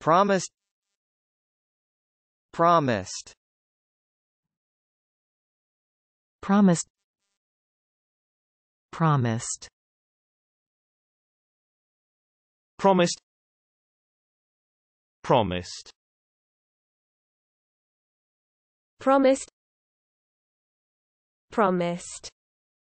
Promised Promised Promised Promised Promised Promised Promised Promised